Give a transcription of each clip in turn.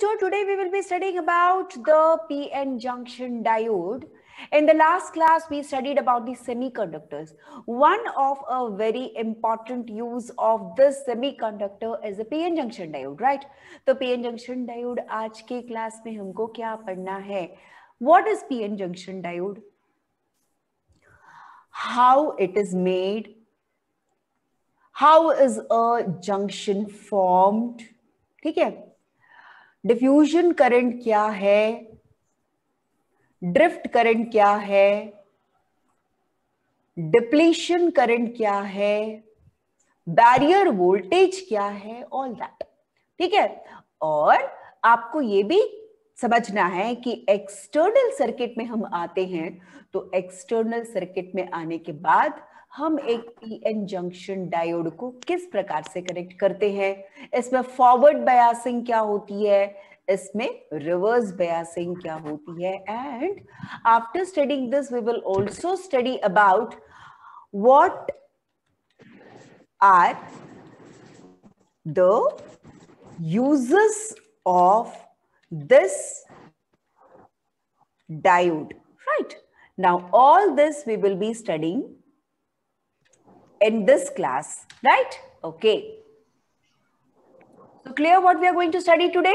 So today we will be studying about the PN junction diode. In the last class, we studied about the semiconductors. One of a very important use of this semiconductor is the PN junction diode, right? The PN junction diode आज के class में हमको क्या पढ़ना है? What is PN junction diode? How it is made? How is a junction formed? ठीक है? Diffusion current क्या है ड्रिफ्ट करंट क्या है डिप्लीशन करंट क्या है बैरियर वोल्टेज क्या है ऑल दैट ठीक है और आपको ये भी समझना है कि एक्सटर्नल सर्किट में हम आते हैं तो एक्सटर्नल सर्किट में आने के बाद हम एक पीएन जंक्शन डायोड को किस प्रकार से कनेक्ट करते हैं इसमें फॉरवर्ड बयासिंग क्या होती है इसमें रिवर्स बयासिंग क्या होती है and after studying this we will also study about what are the uses of this diode right now all this we will be studying In this class, right? Okay. So clear what we are going to study today?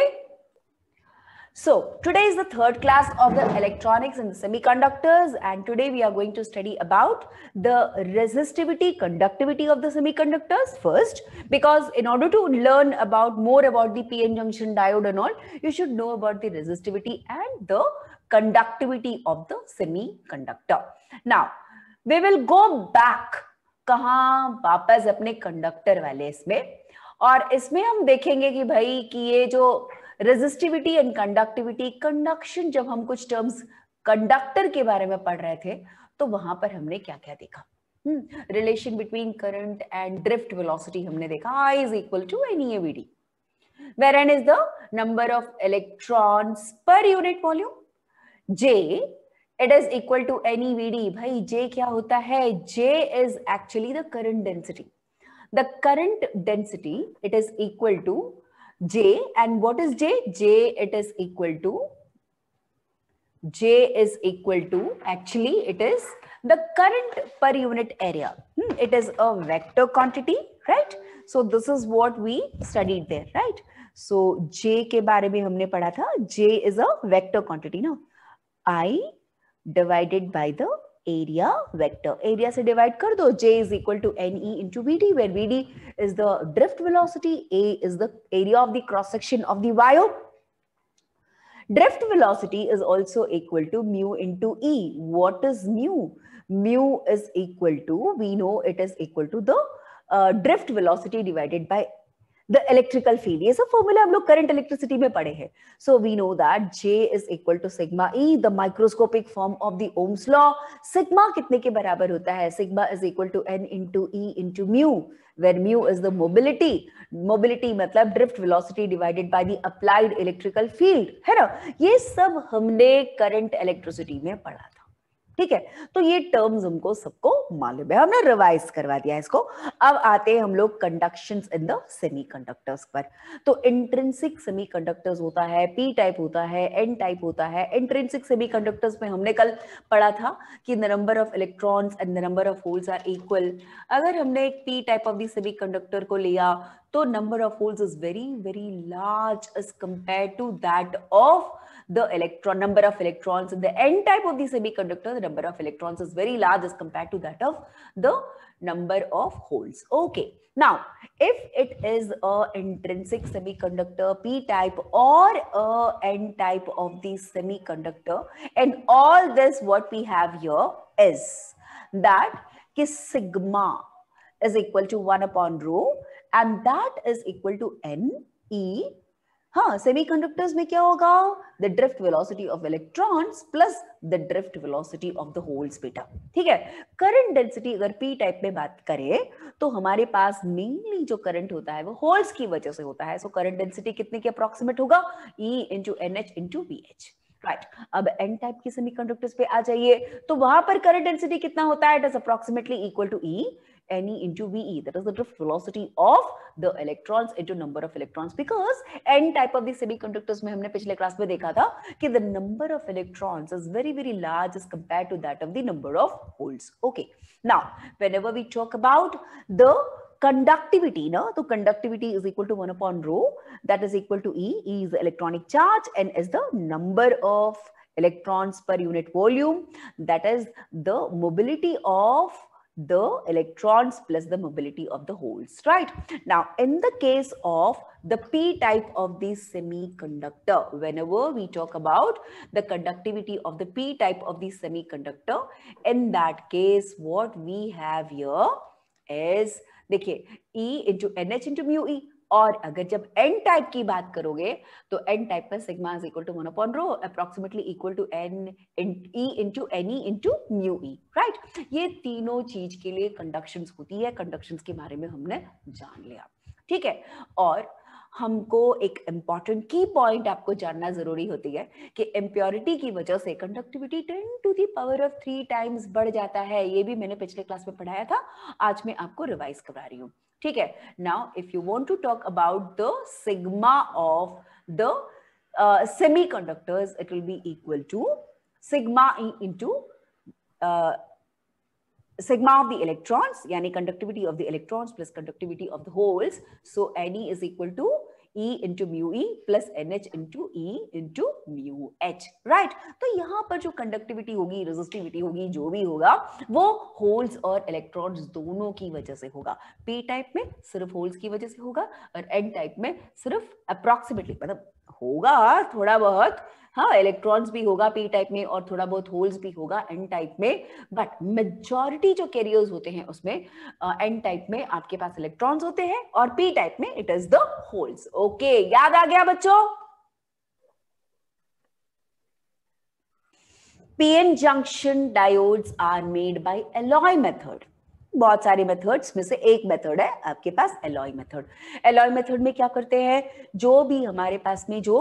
So today is the third class of the electronics and semiconductors and today we are going to study about the resistivity, conductivity of the semiconductors first because in order to learn about more about the PN junction diode and all, you should know about the resistivity and the conductivity of the semiconductor. Now, we will go back कहा वापस अपने conductor वाले इसमें और इसमें हम देखेंगे कि भाई कि ये जो रेजिस्टिविटी एंड कंडक्टिविटी कंडक्शन जब हम कुछ टर्म्स कंडक्टर के बारे में पढ़ रहे थे तो वहां पर हमने क्या क्या देखा relation between current and drift velocity हमने देखा I is equal to n e where n is the number of electron per unit volume J it is equal to n e v d भाई जे क्या होता है J is actually the current density the current density it is equal to J and what is J J it is equal to J is equal to actually it is the current per unit area. It is a vector quantity, right? So this is what we studied there, right? So J के बारे में हमने पढ़ा था J is a vector quantity, no? I divided by the area vector. Area se divide kar do. J is equal to NE into VD where VD is the drift velocity. A is the area of the cross section of the wire. Drift velocity is also equal to mu into E. What is mu? Mu is equal to, we know it is equal to the uh, drift velocity divided by the electrical field ये सब formula हम लोग current electricity में पढ़े हैं so we know that J is equal to sigma E the microscopic form of the Ohm's law sigma कितने के बराबर होता है sigma is equal to n into e into mu where mu is the mobility mobility मतलब drift velocity divided by the applied electrical field है ना ये सब हमने करंट इलेक्ट्रिसिटी में पढ़ा ठीक है तो ये टर्म्स हमको सबको मालूम है हमने रिवाइज करवा दिया इसको अब आते हैं हम लोग कंडक्शन इन द सेमीकंडक्टर्स पर तो इंट्रेंसिक सेमीकंडक्टर्स होता है पी टाइप होता है एन टाइप होता है इंट्रेंसिक सेमीकंडक्टर्स में हमने कल पढ़ा था कि the number of electrons and the number of holes are equal अगर हमने एक P type of the semiconductor को लिया तो number of holes is very very large as compare to that of the electron number of electrons in the n type of the semiconductor the number of electrons is very large as compared to that of the number of holes okay now if it is a intrinsic semiconductor p type or a n type of the semiconductor and all this what we have here is that is sigma is equal to 1 upon rho and that is equal to n e हाँ conductors में क्या होगा the drift velocity of electrons plus the drift velocity of the holes बेटा ठीक है current density अगर P type में बात करें तो हमारे पास मेनली जो करंट होता है वो होल्स की वजह से होता है सो करंट डेंसिटी कितने के अप्रोक्सीमेट होगा e into n h into b h right अब एन टाइप सेमी कंडक्टर्स पे आ जाइए तो वहां पर करंट डेंसिटी कितना होता है it is approximately equal to e ne into ve that is the drift velocity of the electrons into number of electrons because n type of the semiconductors we have pichle class mein the number of electrons is very very large as compared to that of the number of holes okay now whenever we talk about the conductivity na so conductivity is equal to 1 upon rho that is equal to e e is the electronic charge and is the number of electrons per unit volume that is the mobility of the electrons plus the mobility of the holes, right? Now, in the case of the p type of the semiconductor, whenever we talk about the conductivity of the p type of the semiconductor, in that case, what we have here is, देखिए, E into NH into mu E, और अगर जब N type की बात करोगे तो N type पर sigma is equal to one upon rho approximately equal to n e into n e into mu e right ये तीनों चीज के लिए कंडक्शन होती है कंडक्शन के बारे में हमने जान लिया ठीक है और हमको एक इम्पॉर्टेंट की पॉइंट आपको जानना जरूरी होती है कि इम्प्योरिटी की वजह से conductivity ten to the power of three times बढ़ जाता है ये भी मैंने पिछले क्लास में पढ़ाया था आज मैं आपको रिवाइज करा रही हूँ ठीक है now if you want to talk about the sigma of the semiconductors it will be equal to sigma into uh, sigma of the electrons yani conductivity of the electrons plus conductivity of the holes so ne is equal to E into mu e plus n h into e into mu h right तो यहाँ पर जो conductivity होगी resistivity होगी जो भी होगा वो होल्स और इलेक्ट्रॉन्स दोनों की वजह से होगा पी टाइप में सिर्फ होल्स की वजह से होगा और एन टाइप में सिर्फ अप्रोक्सीमेटली मतलब होगा थोड़ा बहुत हाँ इलेक्ट्रॉन्स भी होगा पी टाइप में और थोड़ा बहुत होल्स भी होगा एन टाइप में बट मेजॉरिटी जो कैरियर्स होते हैं उसमें एन uh, टाइप में आपके पास इलेक्ट्रॉन्स होते हैं और पी टाइप में it is the holes okay याद आ गया बच्चों PN junction diodes are made by alloy method बहुत सारे मेथड्स में से एक मेथड है आपके पास एलॉय मेथड एलॉय मेथड में क्या करते हैं जो भी हमारे पास में जो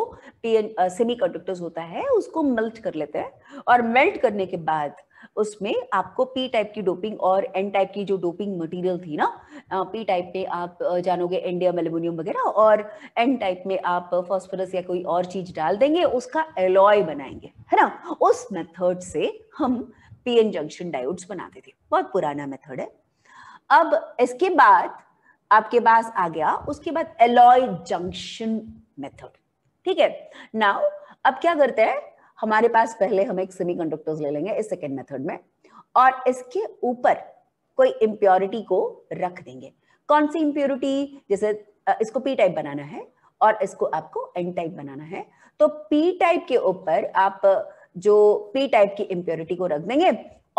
सेमी कंडक्टर्स होता है उसको मेल्ट कर लेते हैं और मेल्ट करने के बाद उसमें आपको पी टाइप की डोपिंग और एन टाइप की जो डोपिंग मटेरियल थी ना पी टाइप में आप जानोगे इंडियम एल्यूमिनियम वगैरह और एन टाइप में आप फॉस्फोरस या कोई और चीज डाल देंगे उसका एलॉय बनाएंगे है ना उस मेथड से हम पीएन जंक्शन डायोड्स बनाते थे बहुत पुराना मेथड है अब इसके बाद आपके पास आ गया उसके बाद एलॉय जंक्शन मेथड ठीक है नाउ अब क्या करते हैं हमारे पास पहले हम एक सेमीकंडक्टर्स ले लेंगे इस सेकेंड मेथड में और इसके ऊपर कोई इम्प्योरिटी को रख देंगे कौन सी इम्प्योरिटी जैसे इसको पी टाइप बनाना है और इसको आपको एन टाइप बनाना है तो पी टाइप के ऊपर आप जो पी टाइप की इम्प्योरिटी को रख देंगे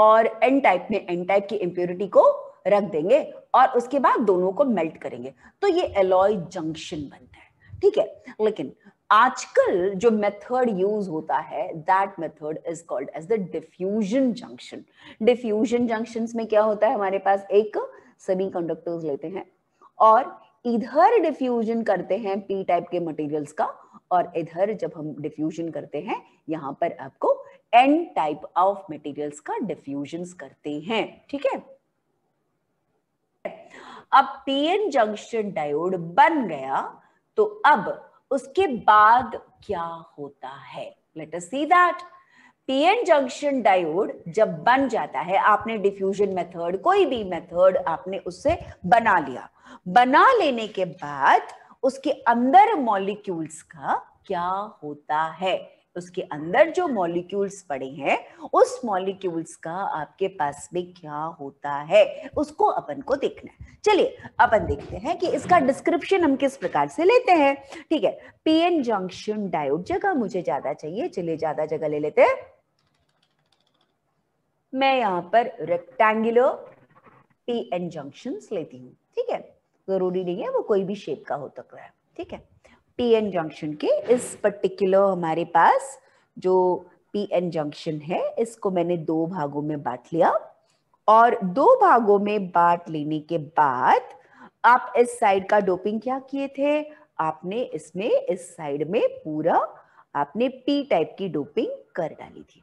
और एन टाइप में एन टाइप की इम्प्योरिटी को रख देंगे और उसके बाद दोनों को मेल्ट करेंगे तो ये एलॉय जंक्शन बनता है ठीक है लेकिन आजकल जो मेथड यूज होता है that method is called as the diffusion junction diffusion junction में क्या होता है हमारे पास एक सेमी कंडक्टर्स लेते हैं और इधर डिफ्यूजन करते हैं पी टाइप के मटेरियल्स का और इधर जब हम डिफ्यूजन करते हैं यहां पर आपको एन टाइप ऑफ मटेरियल्स का डिफ्यूजन करते हैं ठीक है अब पीएन जंक्शन डायोड बन गया तो अब उसके बाद क्या होता है let us see that PN junction diode जब बन जाता है आपने डिफ्यूजन मेथड कोई भी मेथड आपने उससे बना लिया बना लेने के बाद उसके अंदर मॉलिक्यूल्स का क्या होता है उसके अंदर जो मॉलिक्यूल्स पड़े हैं उस मॉलिक्यूल्स का आपके पास में क्या होता है उसको अपन को देखना है चलिए अपन देखते हैं कि इसका डिस्क्रिप्शन हम किस प्रकार से लेते हैं ठीक है पीएन जंक्शन डायोड जगह मुझे ज्यादा चाहिए चलिए ज्यादा जगह ले लेते हैं मैं यहां पर रेक्टेंगुलर पीएन जंक्शन लेती हूँ ठीक है जरूरी नहीं है वो कोई भी शेप का हो तक है ठीक है पी एन जंक्शन के इस पर्टिकुलर हमारे पास जो पी एन जंक्शन है इसको मैंने दो भागों में बांट लिया और दो भागों में बांट लेने के बाद आप इस साइड का डोपिंग क्या किए थे आपने इसमें इस साइड में पूरा आपने पी टाइप की डोपिंग कर डाली थी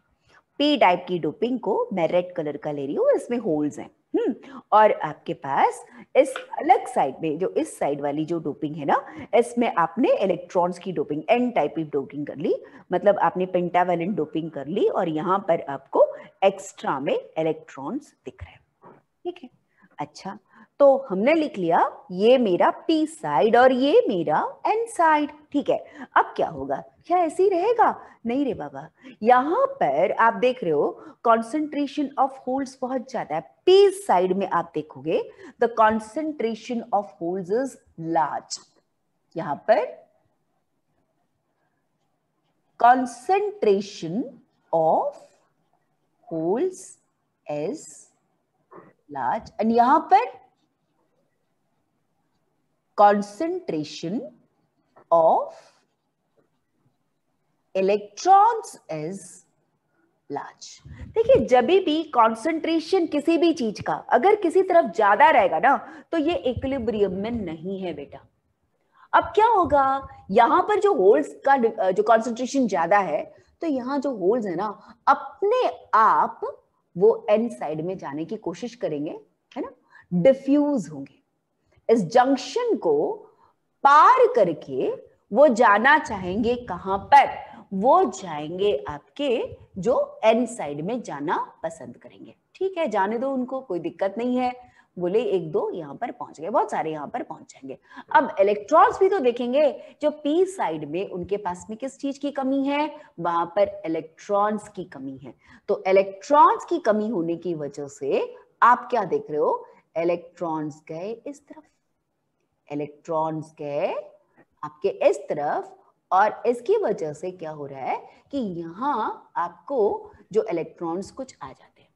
पी टाइप की डोपिंग को मैं रेड कलर का ले रही हूँ इसमें होल्स हैं हम्म और आपके पास इस अलग साइड में जो इस साइड वाली जो डोपिंग है ना इसमें आपने इलेक्ट्रॉन्स की डोपिंग एन टाइप की डोपिंग कर ली मतलब आपने पेंटावेलेंट डोपिंग कर ली और यहाँ पर आपको एक्स्ट्रा में इलेक्ट्रॉन्स दिख रहे हैं ठीक है अच्छा तो हमने लिख लिया ये मेरा पी साइड और ये मेरा एन साइड ठीक है अब क्या होगा क्या ऐसे ही रहेगा नहीं रे बाबा यहाँ पर आप देख रहे हो कॉन्सेंट्रेशन ऑफ होल्स बहुत ज्यादा है P साइड में आप देखोगे the concentration of holes is large यहां पर concentration of holes is large and यहां पर concentration of electrons is large देखिए जब भी कॉन्सेंट्रेशन किसी भी चीज का अगर किसी तरफ ज्यादा रहेगा ना तो ये इक्विलिब्रियम में नहीं है बेटा अब क्या होगा यहां पर जो होल्स का जो कॉन्सेंट्रेशन ज्यादा है तो यहाँ जो होल्स है ना अपने आप वो एन साइड में जाने की कोशिश करेंगे है ना डिफ्यूज होंगे इस जंक्शन को पार करके वो जाना चाहेंगे कहां पर वो जाएंगे आपके जो एन साइड में जाना पसंद करेंगे ठीक है जाने दो उनको कोई दिक्कत नहीं है बोले एक दो यहाँ पर पहुंच गए बहुत सारे यहाँ पर पहुंच जाएंगे अब इलेक्ट्रॉन्स भी तो देखेंगे जो पी साइड में उनके पास में किस चीज की कमी है वहां पर इलेक्ट्रॉन्स की कमी है तो इलेक्ट्रॉन्स की कमी होने की वजह से आप क्या देख रहे हो इलेक्ट्रॉन्स गए इस तरफ इलेक्ट्रॉन्स के आपके इस तरफ और इसकी वजह से क्या हो रहा है कि यहाँ आपको जो इलेक्ट्रॉन्स कुछ आ जाते हैं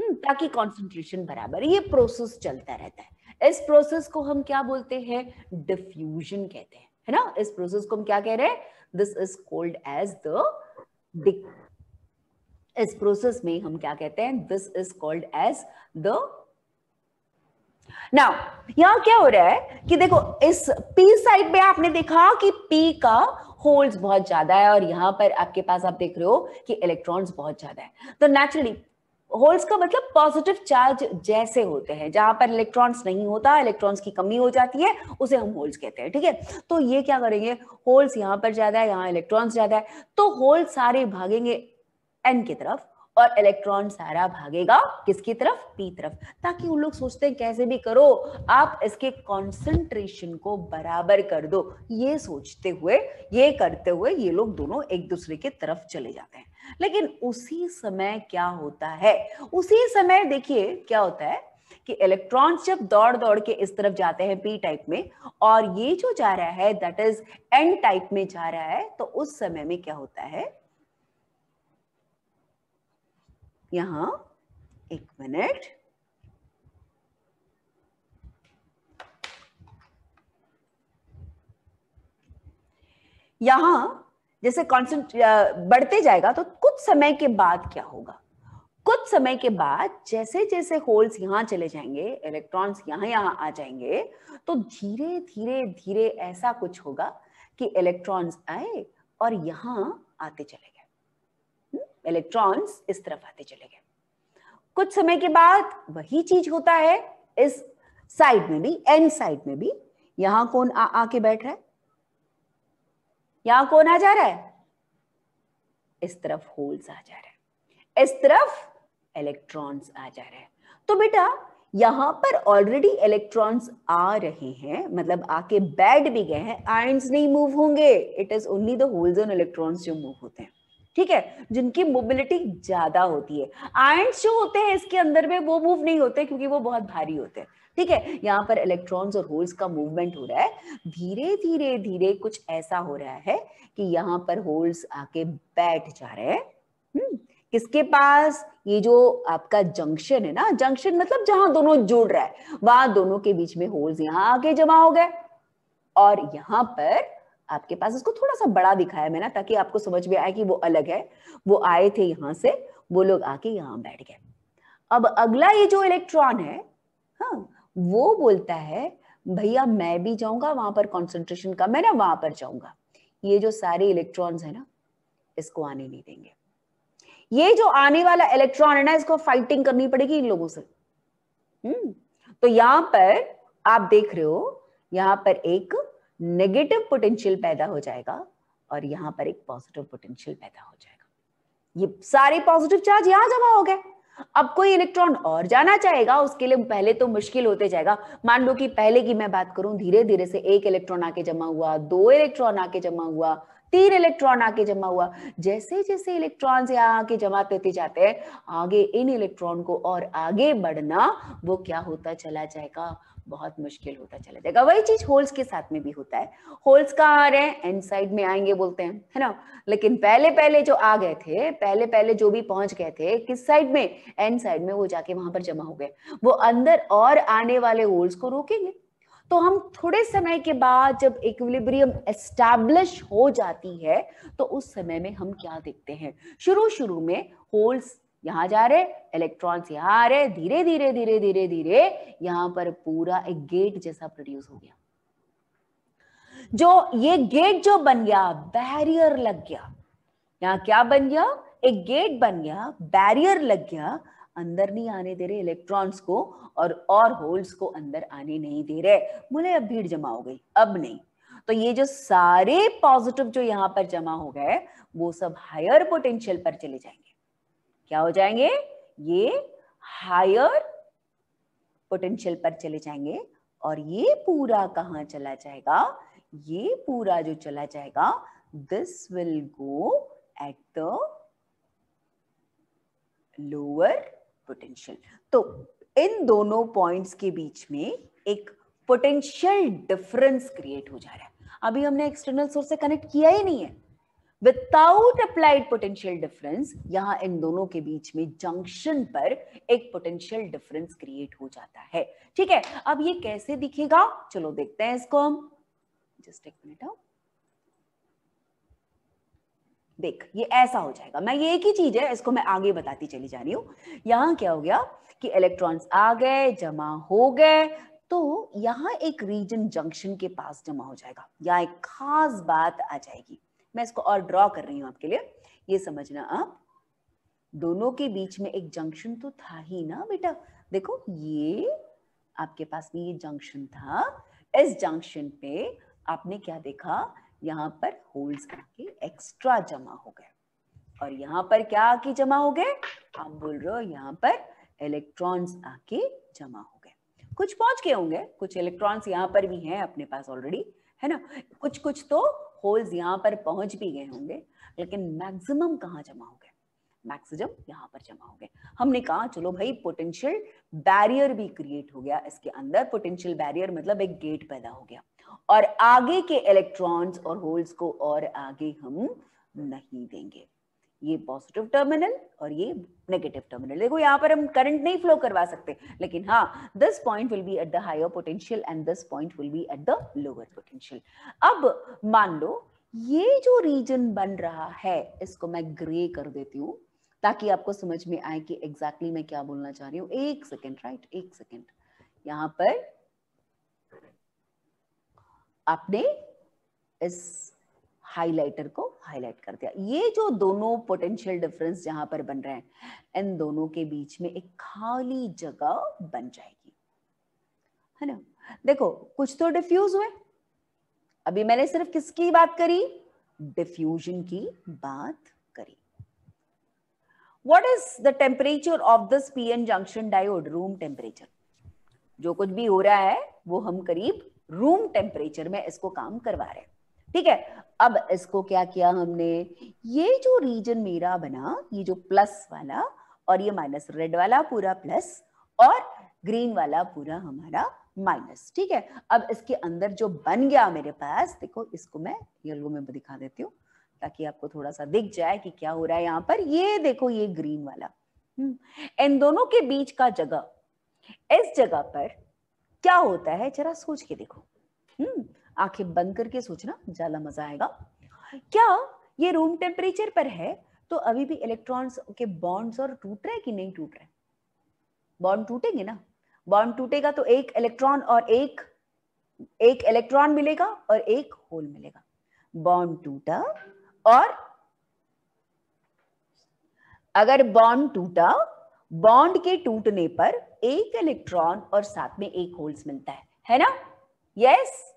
हम्म, ताकि कॉन्सेंट्रेशन बराबर ये प्रोसेस चलता रहता है इस प्रोसेस को हम क्या बोलते हैं डिफ्यूजन कहते हैं है ना इस प्रोसेस को हम क्या कह रहे हैं this is called as the इस प्रोसेस में हम क्या कहते हैं this is called as the now यहां क्या हो रहा है कि देखो इस पी साइड में आपने देखा कि पी का होल्स बहुत ज्यादा है और यहां पर आपके पास आप देख रहे हो कि इलेक्ट्रॉन्स बहुत ज्यादा है तो नेचुरली होल्स का मतलब पॉजिटिव चार्ज जैसे होते हैं जहां पर इलेक्ट्रॉन्स नहीं होता इलेक्ट्रॉन्स की कमी हो जाती है उसे हम होल्स कहते हैं ठीक है थीके? तो ये क्या करेंगे होल्स यहां पर ज्यादा है यहाँ इलेक्ट्रॉन्स ज्यादा है तो होल्स सारे भागेंगे एन की तरफ और इलेक्ट्रॉन सारा भागेगा किसकी तरफ पी तरफ ताकि उन लोग सोचते हैं कैसे भी करो आप इसके कॉन्सेंट्रेशन को बराबर कर दो ये सोचते हुए ये करते हुए ये लोग दोनों एक दूसरे के तरफ चले जाते हैं लेकिन उसी समय क्या होता है उसी समय देखिए क्या होता है कि इलेक्ट्रॉन्स जब दौड़ दौड़ के इस तरफ जाते हैं पी टाइप में और ये जो जा रहा है दैट इज एन टाइप में जा रहा है तो उस समय में क्या होता है यहां एक मिनट यहां जैसे कॉन्सेंट्रेट बढ़ते जाएगा तो कुछ समय के बाद क्या होगा कुछ समय के बाद जैसे जैसे होल्स यहां चले जाएंगे इलेक्ट्रॉन्स यहां यहां आ जाएंगे तो धीरे धीरे धीरे ऐसा कुछ होगा कि इलेक्ट्रॉन्स आए और यहां आते चले गए इलेक्ट्रॉन्स इस तरफ आते चले गए कुछ समय के बाद वही चीज होता है इस साइड में भी एन साइड में भी यहां कौन आ आके बैठ रहा है यहां कौन आ जा रहा है इस तरफ होल्स आ जा रहा है इस तरफ इलेक्ट्रॉन्स आ जा रहे हैं तो बेटा यहां पर ऑलरेडी इलेक्ट्रॉन्स आ रहे हैं मतलब आके बैठ भी गए हैं आयंस नहीं मूव होंगे it is only the holes and electrons जो मूव होते हैं ठीक है जिनकी मोबिलिटी ज्यादा होती है आयंस जो होते हैं इसके अंदर में वो मूव नहीं होते क्योंकि वो बहुत भारी होते हैं ठीक है यहाँ पर इलेक्ट्रॉन्स और होल्स का मूवमेंट हो रहा है धीरे धीरे धीरे कुछ ऐसा हो रहा है कि यहाँ पर होल्स आके बैठ जा रहे हैं किसके हम्म, पास ये जो आपका जंक्शन है ना जंक्शन मतलब जहां दोनों जुड़ रहा है वहां दोनों के बीच में होल्स यहाँ आके जमा हो गए और यहाँ पर आपके पास उसको थोड़ा सा बड़ा दिखाया मैंने ताकि आपको समझ में आए कि वो अलग है वो आए थे यहां से वो लोग आके यहाँ बैठ गए अब अगला ये जो इलेक्ट्रॉन है हाँ वो बोलता है भैया मैं भी जाऊंगा वहां पर कॉन्सेंट्रेशन कम है ना वहां पर जाऊंगा ये जो सारे इलेक्ट्रॉन्स है ना इसको आने नहीं देंगे ये जो आने वाला इलेक्ट्रॉन है ना इसको फाइटिंग करनी पड़ेगी इन लोगों से हम्म तो यहां पर आप देख रहे हो यहां पर एक नेगेटिव पोटेंशियल पैदा हो जाएगा और यहां पर एक पॉजिटिव पोटेंशियल पैदा हो जाएगा ये सारे पॉजिटिव चार्ज यहां जमा हो गए अब कोई इलेक्ट्रॉन और जाना चाहेगा उसके लिए पहले तो मुश्किल होते जाएगा मान लो कि पहले की मैं बात करूं धीरे धीरे से एक इलेक्ट्रॉन आके जमा हुआ दो इलेक्ट्रॉन आके जमा हुआ तीन इलेक्ट्रॉन आके जमा हुआ जैसे जैसे इलेक्ट्रॉन्स यहाँ आके जमा देते जाते हैं आगे इन इलेक्ट्रॉन को और आगे बढ़ना वो क्या होता चला जाएगा बहुत मुश्किल होता चला जाएगा वही चीज होल्स के साथ में भी होता है होल्स कहाँ आ रहे हैं एंड साइड में आएंगे बोलते हैं है ना लेकिन पहले पहले जो आ गए थे पहले पहले जो भी पहुंच गए थे किस साइड में एंड साइड में वो जाके वहां पर जमा हो गए वो अंदर और आने वाले होल्स को रोकेंगे तो हम थोड़े समय के बाद जब इक्विलिब्रियम एस्टैब्लिश हो जाती है तो उस समय में हम क्या देखते हैं शुरू शुरू में होल्स यहाँ जा रहे इलेक्ट्रॉन्स यहाँ आ रहे धीरे धीरे धीरे धीरे धीरे यहाँ पर पूरा एक गेट जैसा प्रोड्यूस हो गया जो ये गेट जो बन गया बैरियर लग गया यहाँ क्या बन गया एक गेट बन गया बैरियर लग गया अंदर नहीं आने दे रहे इलेक्ट्रॉन्स को और और होल्स को अंदर आने नहीं दे रहे बोले अब भीड़ जमा हो गई अब नहीं तो ये जो सारे पॉजिटिव जो यहाँ पर जमा हो गए वो सब हायर पोटेंशियल पर चले जाएंगे क्या हो जाएंगे ये हायर पोटेंशियल पर चले जाएंगे और ये पूरा कहा चला जाएगा ये पूरा जो चला जाएगा this will go at the lower potential तो इन दोनों पॉइंट्स के बीच में एक पोटेंशियल डिफरेंस क्रिएट हो जा रहा है अभी हमने एक्सटर्नल सोर्स से कनेक्ट किया ही नहीं है विदाउट अप्लाइड पोटेंशियल डिफरेंस यहां इन दोनों के बीच में जंक्शन पर एक पोटेंशियल डिफरेंस क्रिएट हो जाता है ठीक है अब ये कैसे दिखेगा चलो देखते हैं इसको हम जस्ट एक मिनट हाँ। देख ये ऐसा हो जाएगा मैं ये एक ही चीज है इसको मैं आगे बताती चली जा रही हूं यहां क्या हो गया कि इलेक्ट्रॉन्स आ गए जमा हो गए तो यहां एक रीजन जंक्शन के पास जमा हो जाएगा यहाँ एक खास बात आ जाएगी मैं इसको और ड्रॉ कर रही हूँ आपके लिए ये समझना आप दोनों के बीच में एक जंक्शन तो था ही ना बेटा देखो ये आपके पास में ये जंक्शन था इस जंक्शन पे आपने क्या देखा यहाँ पर होल्स आके एक्स्ट्रा जमा हो गए और यहाँ पर क्या आके जमा हो गए आप बोल रहे हो यहाँ पर इलेक्ट्रॉन्स आके जमा हो गए कुछ पहुंच गए होंगे कुछ इलेक्ट्रॉन्स यहाँ पर भी हैं अपने पास ऑलरेडी है ना कुछ कुछ तो होल्स यहाँ पर पहुंच भी गए होंगे लेकिन मैक्सिमम कहाँ जमा हो गए मैक्सिमम यहाँ पर जमा हो गए हमने कहा चलो भाई पोटेंशियल बैरियर भी क्रिएट हो गया इसके अंदर पोटेंशियल बैरियर मतलब एक गेट पैदा हो गया और आगे के इलेक्ट्रॉन्स और होल्स को और आगे हम नहीं देंगे ये पॉजिटिव टर्मिनल और ये नेगेटिव टर्मिनल देखो यहाँ पर हम करंट नहीं फ्लो करवा सकते लेकिन हाँ this point will be at the higher potential and this point will be at the lower potential अब मान लो ये जो रीजन बन रहा है इसको मैं ग्रे कर देती हूँ ताकि आपको समझ में आए कि एग्जैक्टली exactly मैं क्या बोलना चाह रही हूँ एक सेकेंड राइट एक सेकेंड यहाँ पर आपने इस हाइलाइटर को हाईलाइट कर दिया ये जो दोनों पोटेंशियल डिफरेंस जहां पर बन रहे हैं इन दोनों के बीच में एक खाली जगह बन जाएगी है ना देखो कुछ तो डिफ्यूज हुए अभी मैंने सिर्फ किसकी बात करी डिफ्यूजन की बात करी what is the temperature of this P N junction diode room temperature जो कुछ भी हो रहा है वो हम करीब रूम टेम्परेचर में इसको काम करवा रहे हैं ठीक है अब इसको क्या किया हमने ये जो रीजन मेरा बना ये जो प्लस वाला और ये माइनस रेड वाला पूरा प्लस और ग्रीन वाला पूरा हमारा माइनस ठीक है अब इसके अंदर जो बन गया मेरे पास देखो इसको मैं येलो में दिखा देती हूँ ताकि आपको थोड़ा सा दिख जाए कि क्या हो रहा है यहाँ पर ये देखो ये ग्रीन वाला हम्म, इन दोनों के बीच का जगह इस जगह पर क्या होता है जरा सोच के देखो हम्म आंखें बंद करके सोचना ज्यादा मजा आएगा क्या ये रूम टेम्परेचर पर है तो अभी भी इलेक्ट्रॉन्स के बॉन्ड्स और टूट रहे कि नहीं टूट रहे बॉन्ड टूटेंगे ना बॉन्ड टूटेगा तो एक इलेक्ट्रॉन और एक एक इलेक्ट्रॉन मिलेगा और एक होल मिलेगा बॉन्ड टूटा और अगर बॉन्ड टूटा बॉन्ड के टूटने पर एक इलेक्ट्रॉन और साथ में एक होल्स मिलता है है ना यस yes?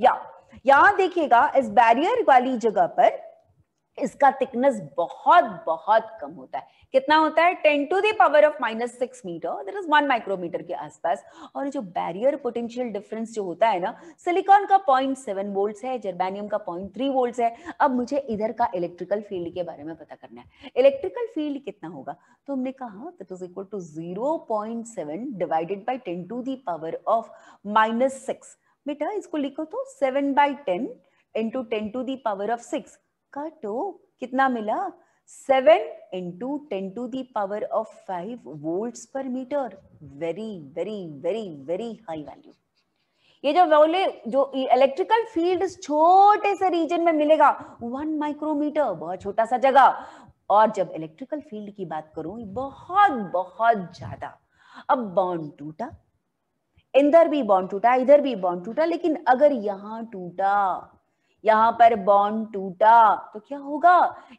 या यहां देखिएगा इस बैरियर वाली जगह पर इसका थिकनेस बहुत बहुत कम होता है कितना होता है ten to the power of minus six metre there is one micrometre के आसपास और जो बैरियर पोटेंशियल डिफरेंस जो होता है ना सिलिकॉन का पॉइंट सेवन वोल्ट है जर्बेनियम का पॉइंट थ्री वोल्ट है अब मुझे इधर का इलेक्ट्रिकल फील्ड के बारे में पता करना है इलेक्ट्रिकल फील्ड कितना होगा तो हमने कहा that is equal to zero point seven divided by ten to the power of minus six बेटा इसको लिखो तो seven by ten into ten to the power of six काटो कितना मिला seven into ten to the power of five volt per metre very very very very high value ये जो वोले जो इलेक्ट्रिकल फील्ड छोटे से रीजन में मिलेगा वन माइक्रोमीटर बहुत छोटा सा जगह और जब इलेक्ट्रिकल फील्ड की बात करूं बहुत बहुत ज्यादा अब बॉन्ड टूटा इंदर भी बॉन्ड टूटा इधर भी बॉन्ड टूटा लेकिन अगर यहां टूटा यहां पर बॉन्ड टूटा तो क्या होगा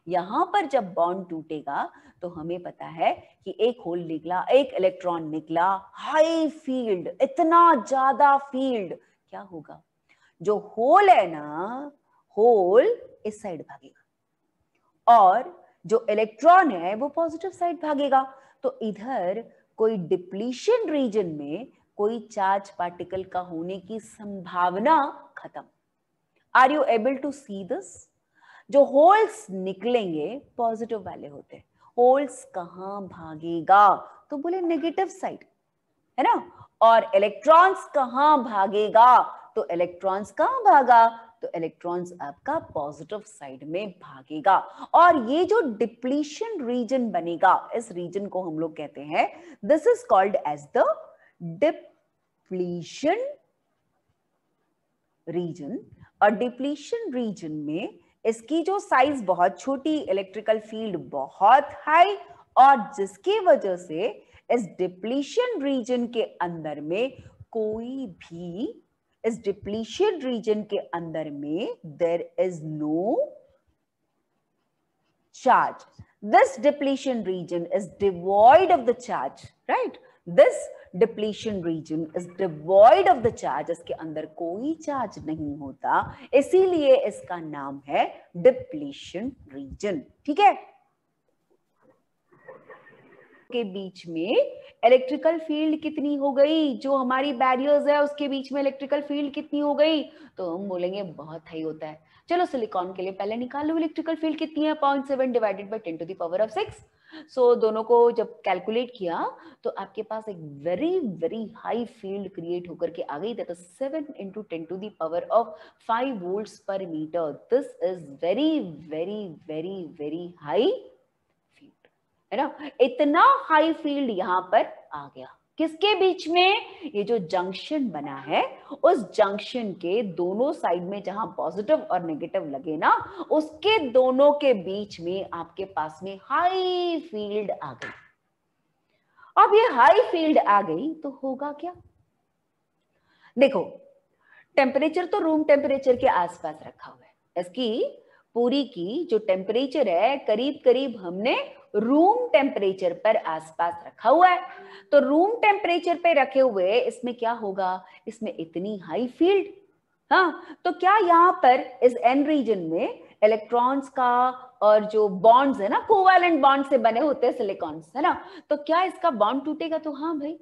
यहां पर जब बॉन्ड टूटेगा तो हमें पता है कि एक होल निकला एक इलेक्ट्रॉन निकला हाई फील्ड इतना ज्यादा फील्ड क्या होगा जो होल है ना होल इस साइड भागेगा और जो इलेक्ट्रॉन है वो पॉजिटिव साइड भागेगा तो इधर कोई डिप्लीशन रीजन में कोई चार्ज पार्टिकल का होने की संभावना खत्म are you able to see this जो होल्स निकलेंगे पॉजिटिव वाले होते हैं होल्स कहा भागेगा तो बोले नेगेटिव साइड है ना और इलेक्ट्रॉन्स कहा भागेगा तो इलेक्ट्रॉन्स कहा भागा तो इलेक्ट्रॉन्स आपका पॉजिटिव साइड में भागेगा और ये जो डिप्लीशन रीजन बनेगा इस रीजन को हम लोग कहते हैं this is called as the depletion region और डिप्लीशन रीजन में इसकी जो साइज बहुत छोटी इलेक्ट्रिकल फील्ड बहुत हाई और जिसकी वजह से इस डिप्लीशन रीजन के अंदर में कोई भी इस डिप्लीशन रीजन के अंदर में there is no charge this depletion region is devoid of the charge right this depletion region is devoid of the charge इसके अंदर कोई चार्ज नहीं होता इसीलिए इसका नाम है डिप्लीशन रीजन ठीक है के बीच में इलेक्ट्रिकल फील्ड कितनी हो गई जो हमारी बैरियर्स है उसके बीच में इलेक्ट्रिकल फील्ड कितनी हो गई तो हम बोलेंगे बहुत हाई होता है चलो सिलिकॉन के लिए पहले निकाल लो इलेक्ट्रिकल फील्ड कितनी है point seven divided by ten to the power of six so so, दोनों को जब कैलकुलेट किया तो आपके पास एक very very high field create होकर के आ गई seven into ten to the power of five volt per metre this is very very very very high field है ना इतना हाई फील्ड यहां पर आ गया किसके बीच में ये जो जंक्शन बना है उस जंक्शन के दोनों साइड में जहां पॉजिटिव और नेगेटिव लगे ना उसके दोनों के बीच में आपके पास में हाई फील्ड आ गई अब ये हाई फील्ड आ गई तो होगा क्या देखो टेम्परेचर तो रूम टेम्परेचर के आसपास रखा हुआ है इसकी पूरी की जो टेम्परेचर है करीब करीब हमने रूम टेम्परेचर पर आसपास रखा हुआ है तो रूम टेम्परेचर पे रखे हुए इसमें क्या होगा इसमें इतनी हाई फील्ड हाँ तो क्या यहाँ पर इस एन रीजन में इलेक्ट्रॉन्स का और जो बॉन्ड्स है ना कोवेलेंट बॉन्ड से बने होते हैं सिलिकॉन्स है ना तो क्या इसका बॉन्ड टूटेगा तो हाँ भाई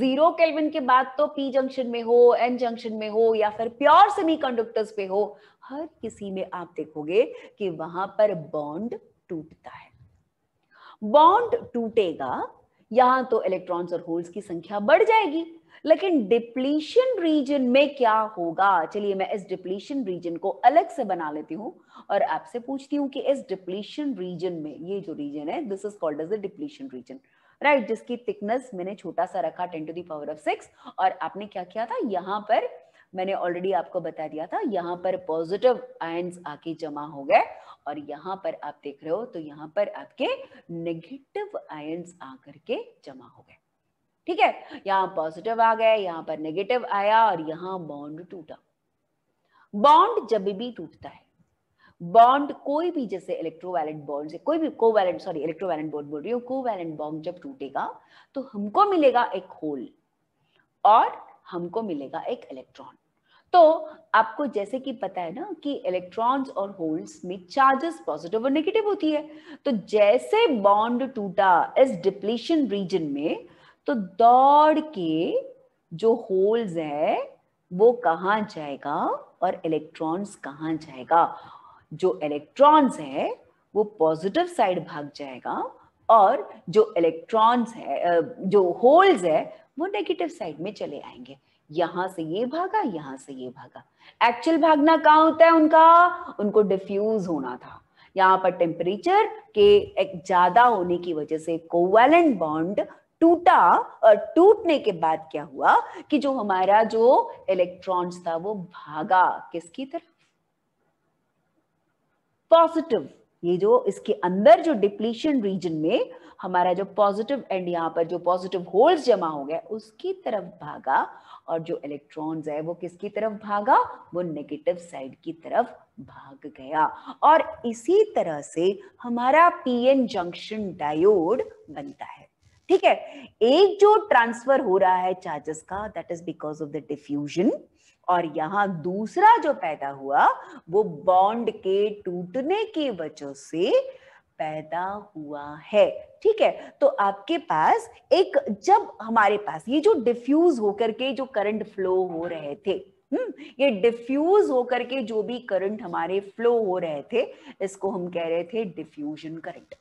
जीरो केल्विन के बाद तो पी जंक्शन में हो एन जंक्शन में हो या फिर प्योर सेमीकंडक्टर्स पे हो हर किसी में आप देखोगे कि वहां पर बॉन्ड टूटता है बॉन्ड टूटेगा यहां तो इलेक्ट्रॉन्स और होल्स की संख्या बढ़ जाएगी लेकिन डिप्लीशन रीजन में क्या होगा चलिए मैं इस डिप्लीशन रीजन को अलग से बना लेती हूँ और आपसे पूछती हूं कि इस डिप्लीशन रीजन में ये जो रीजन है this is called as the depletion region right जिसकी थिकनेस मैंने छोटा सा रखा ten to the power of six और आपने क्या किया था यहां पर मैंने ऑलरेडी आपको बता दिया था यहाँ पर पॉजिटिव आयन्स आके जमा हो गए और यहाँ पर आप देख रहे हो तो यहाँ पर आपके नेगेटिव आयन्स आकर के जमा हो गए ठीक है यहाँ पॉजिटिव आ गए यहाँ पर नेगेटिव आया और यहाँ बॉन्ड टूटा बॉन्ड जब भी टूटता है बॉन्ड कोई भी जैसे इलेक्ट्रोवैलेंट बॉन्ड से कोई भी कोवैलेंट सॉरी इलेक्ट्रोवैलेंट बॉन्ड बोल रही हूँ कोवैलेंट बॉन्ड जब टूटेगा तो हमको मिलेगा एक होल और हमको मिलेगा एक इलेक्ट्रॉन तो आपको जैसे कि पता है ना कि इलेक्ट्रॉन्स और होल्स में चार्जेस पॉजिटिव और नेगेटिव होती है तो जैसे बॉन्ड टूटा इस डिप्लीशन रीजन में तो दौड़ के जो होल्स है वो कहाँ जाएगा और इलेक्ट्रॉन्स कहाँ जाएगा जो इलेक्ट्रॉन्स है वो पॉजिटिव साइड भाग जाएगा और जो इलेक्ट्रॉन्स है जो होल्स है वो नेगेटिव साइड में चले आएंगे यहां से ये भागा यहां से ये भागा एक्चुअल भागना कहा होता है उनका उनको डिफ्यूज होना था यहाँ पर टेम्परेचर के ज्यादा होने की वजह से कोवेलेंट बॉन्ड टूटा और टूटने के बाद क्या हुआ कि जो हमारा जो इलेक्ट्रॉन्स था वो भागा किसकी तरफ पॉजिटिव ये जो इसके अंदर जो डिप्लीशन रीजन में हमारा जो पॉजिटिव एंड यहाँ पर जो पॉजिटिव होल्स जमा हो गया उसकी तरफ भागा और जो इलेक्ट्रॉन्स है वो किसकी तरफ भागा वो नेगेटिव साइड की तरफ भाग गया और इसी तरह से हमारा पीएन जंक्शन डायोड बनता है ठीक है एक जो ट्रांसफर हो रहा है चार्जेस का that is because of the diffusion और यहाँ दूसरा जो पैदा हुआ वो बॉन्ड के टूटने की वजह से पैदा हुआ है ठीक है तो आपके पास एक जब हमारे पास ये जो डिफ्यूज होकर के जो करंट फ्लो हो रहे थे हम्म ये डिफ्यूज होकर के जो भी करंट हमारे फ्लो हो रहे थे इसको हम कह रहे थे diffusion current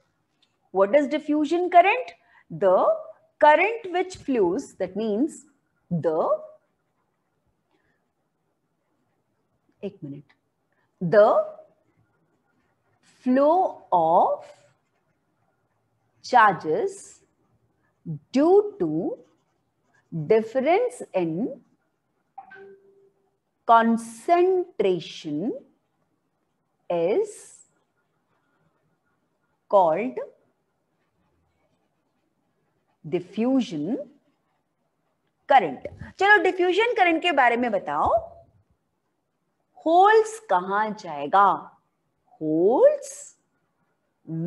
what is diffusion current the current which flows that means the एक minute the flow of charges due to difference in concentration is called diffusion current चलो डिफ्यूजन करंट के बारे में बताओ होल्स कहा जाएगा होल्स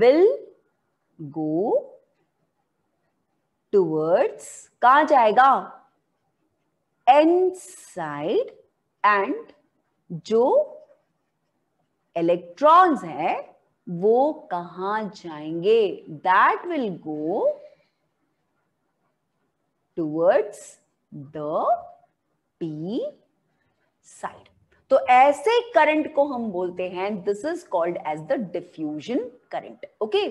विल गो टूवर्ड्स कहा जाएगा एंड साइड एंड जो इलेक्ट्रॉन्स है वो कहा जाएंगे that will go towards the P side तो ऐसे करंट को हम बोलते हैं this is called as the diffusion current okay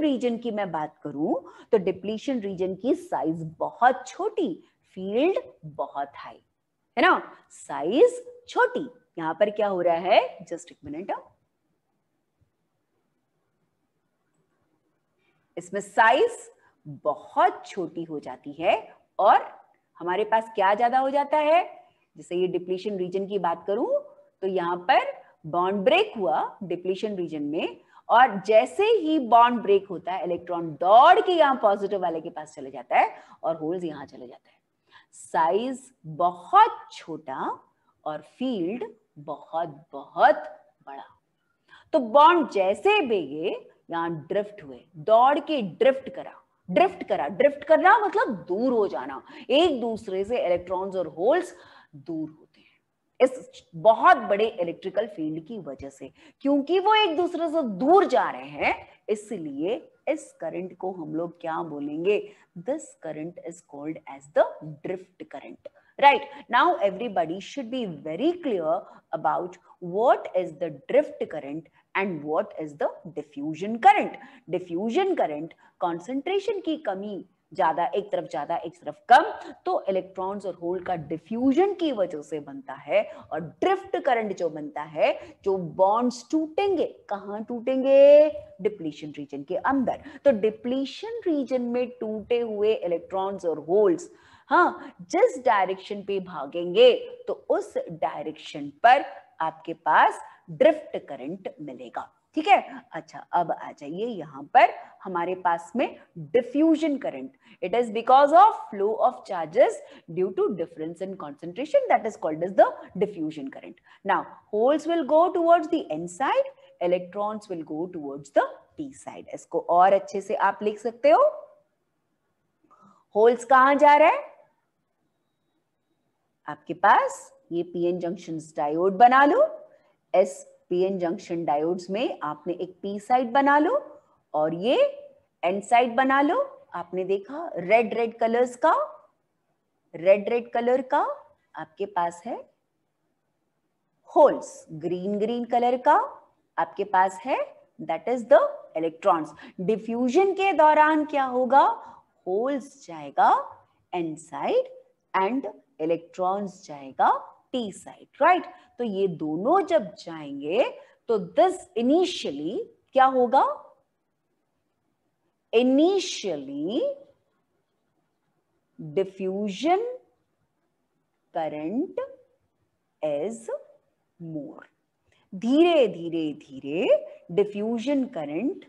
region की मैं बात करूं तो डिप्लीशन रीजन की साइज बहुत छोटी फील्ड बहुत हाई है ना साइज छोटी यहां पर क्या हो रहा है जस्ट एक मिनट हाँ। इसमें साइज बहुत छोटी हो जाती है और हमारे पास क्या ज्यादा हो जाता है जैसे ये डिप्लीशन रीजन की बात करूं तो यहाँ पर बॉन्ड ब्रेक हुआ डिप्लीशन रीजन में और जैसे ही बॉन्ड ब्रेक होता है इलेक्ट्रॉन दौड़ के यहाँ पॉजिटिव वाले के पास चले जाता है और होल्स यहाँ चले जाते हैं साइज बहुत छोटा और फील्ड बहुत बहुत बड़ा तो बॉन्ड जैसे भेगे यहाँ ड्रिफ्ट हुए दौड़ के ड्रिफ्ट करा ड्रिफ्ट करा ड्रिफ्ट करना मतलब दूर हो जाना एक दूसरे से इलेक्ट्रॉन्स और होल्स दूर होते हैं इस बहुत बड़े इलेक्ट्रिकल फील्ड की वजह से क्योंकि वो एक दूसरे से दूर जा रहे हैं इसलिए इस करंट को हम लोग क्या बोलेंगे this current is called as the drift current right now everybody should be very clear about what is the drift current and what is the diffusion current diffusion current concentration की कमी ज्यादा एक तरफ ज्यादा एक तरफ कम तो इलेक्ट्रॉन्स और होल का डिफ्यूजन की वजह से बनता है और ड्रिफ्ट करंट जो बनता है जो बॉन्ड्स टूटेंगे कहाँ टूटेंगे डिप्लीशन रीजन के अंदर तो डिप्लीशन रीजन में टूटे हुए इलेक्ट्रॉन्स और होल्स हाँ जिस डायरेक्शन पे भागेंगे तो उस डायरेक्शन पर आपके पास ड्रिफ्ट करंट मिलेगा ठीक है अच्छा अब आ जाइए यहाँ पर हमारे पास में diffusion current it is because of flow of charges due to difference in concentration that is called is the diffusion current now holes will go towards the N side electrons will go towards the P side इसको और अच्छे से आप लिख सकते हो holes कहां जा रहा है आपके पास ये पीएन जंक्शन डायोड बना लो एस पीएन जंक्शन डायोड्स में आपने एक पी साइड बना लो और ये एन साइड बना लो आपने देखा रेड रेड कलर्स का रेड रेड कलर का आपके पास है होल्स ग्रीन ग्रीन कलर का आपके पास है that is the electrons diffusion के दौरान क्या होगा होल्स जाएगा एन साइड एंड इलेक्ट्रॉन्स जाएगा टी साइड राइट तो ये दोनों जब जाएंगे तो दिस इनिशियली क्या होगा initially diffusion current is more धीरे धीरे धीरे डिफ्यूजन करंट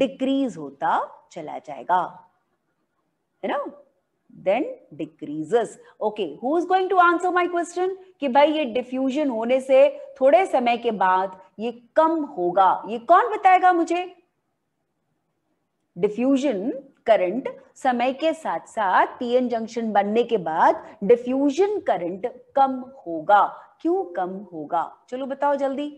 डिक्रीज होता चला जाएगा है ना then decreases. Okay, who is going to answer my question? कि भाई ये diffusion होने से थोड़े समय के बाद ये कम होगा ये कौन बताएगा मुझे डिफ्यूजन करंट समय के साथ साथ पीएन जंक्शन बनने के बाद डिफ्यूजन करंट कम होगा क्यों कम होगा चलो बताओ जल्दी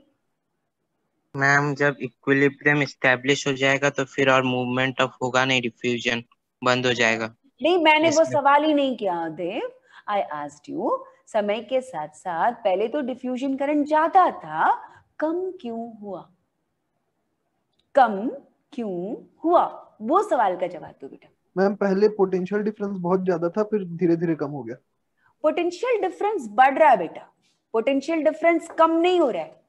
मैम जब इक्विलिब्रियम स्टैब्लिश हो जाएगा तो फिर और मूवमेंट ऑफ होगा नहीं डिफ्यूजन बंद हो जाएगा नहीं मैंने वो सवाल ही नहीं किया देव आई आस्ट यू समय के साथ साथ पहले तो डिफ्यूजन करंट ज्यादा था कम क्यों हुआ कम क्यों हुआ वो सवाल का जवाब दो बेटा मैम पहले पोटेंशियल डिफरेंस बहुत ज्यादा था फिर धीरे धीरे कम हो गया पोटेंशियल डिफरेंस बढ़ रहा है बेटा पोटेंशियल डिफरेंस कम नहीं हो रहा है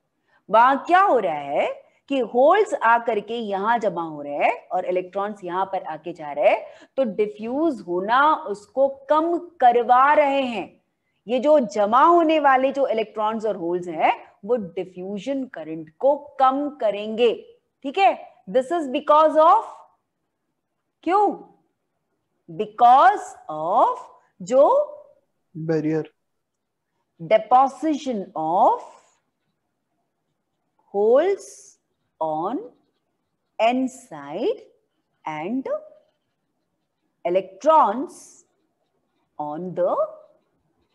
वहां क्या हो रहा है कि होल्स आकर के यहां जमा हो रहे हैं और इलेक्ट्रॉन्स यहां पर आके जा रहे हैं तो डिफ्यूज होना उसको कम करवा रहे हैं ये जो जमा होने वाले जो इलेक्ट्रॉन्स और होल्स हैं वो डिफ्यूजन करंट को कम करेंगे ठीक है दिस इज बिकॉज ऑफ क्यों बिकॉज ऑफ जो barrier deposition of holes on n side and electrons on the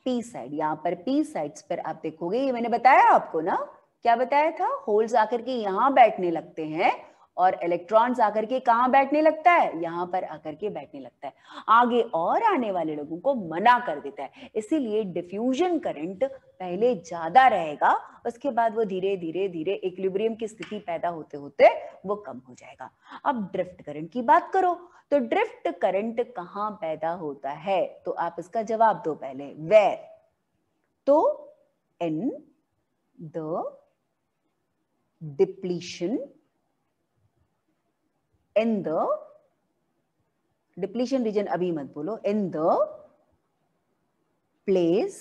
p side यहां पर p sides पर आप देखोगे ये मैंने बताया आपको ना क्या बताया था होल्स आकर के यहां बैठने लगते हैं और इलेक्ट्रॉन्स आकर के कहाँ बैठने लगता है यहाँ पर आकर के बैठने लगता है आगे और आने वाले लोगों को मना कर देता है इसीलिए डिफ्यूजन करंट पहले ज्यादा रहेगा उसके बाद वो धीरे धीरे धीरे इक्विलिब्रियम की स्थिति पैदा होते होते वो कम हो जाएगा अब ड्रिफ्ट करंट की बात करो तो ड्रिफ्ट करंट कहाँ पैदा होता है तो आप इसका जवाब दो पहले वेर तो in the depletion in the depletion region अभी मत बोलो in the place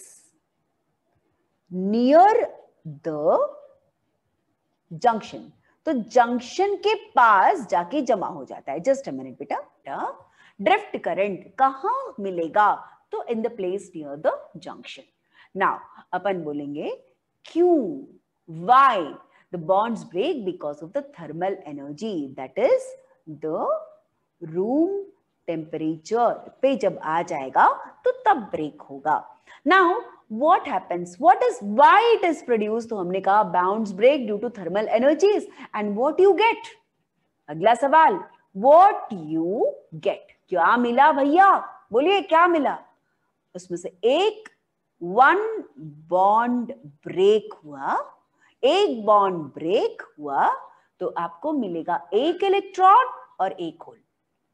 near the junction तो जंक्शन के पास जाके जमा हो जाता है जस्ट अ मिनट बेटा ड्रिफ्ट करंट कहा मिलेगा तो in the place near the junction now अपन बोलेंगे क्यू why the bonds break because of the thermal energy that is the room temperature पे जब आ जाएगा तो तब ब्रेक होगा now what happens what is why it is produced तो हमने कहा bounds break due to thermal energies and what you get अगला सवाल what you get क्या मिला भैया बोलिए क्या मिला उसमें से एक वन बॉन्ड ब्रेक हुआ एक बॉन्ड ब्रेक हुआ तो आपको मिलेगा एक इलेक्ट्रॉन और एक होल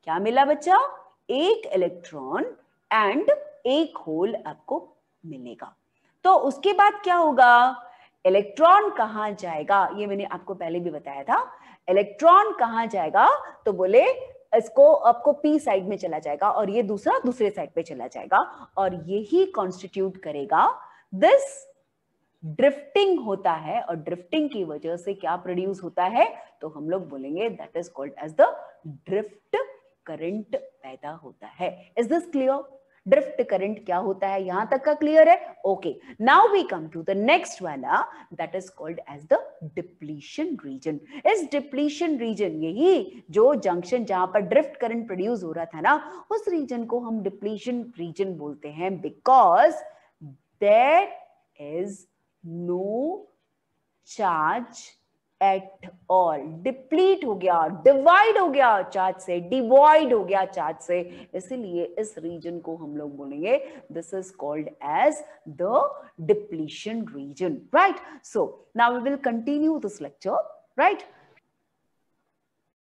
क्या मिला बच्चा एक इलेक्ट्रॉन एंड एक होल आपको मिलेगा तो उसके बाद क्या होगा इलेक्ट्रॉन कहा जाएगा ये मैंने आपको पहले भी बताया था इलेक्ट्रॉन कहा जाएगा तो बोले इसको आपको पी साइड में चला जाएगा और ये दूसरा दूसरे साइड पे चला जाएगा और यही कॉन्स्टिट्यूट करेगा दिस ड्रिफ्टिंग होता है और ड्रिफ्टिंग की वजह से क्या प्रोड्यूस होता है तो हम लोग बोलेंगे that is called as the drift current पैदा होता है is this clear drift current क्या होता है यहां तक का क्लियर है okay now we come to the next वाला that is called as the depletion region इस डिप्लीशन रीजन यही जो जंक्शन जहां पर ड्रिफ्ट करंट प्रोड्यूस हो रहा था ना उस रीजन को हम डिप्लीशन रीजन बोलते हैं because there is no charge at all deplete हो गया डिवाइड हो गया चार्ज से डिवाइड हो गया चार्ज से इसीलिए इस रीजन को हम लोग बोलेंगे this is called as the depletion region right so now we will continue this lecture right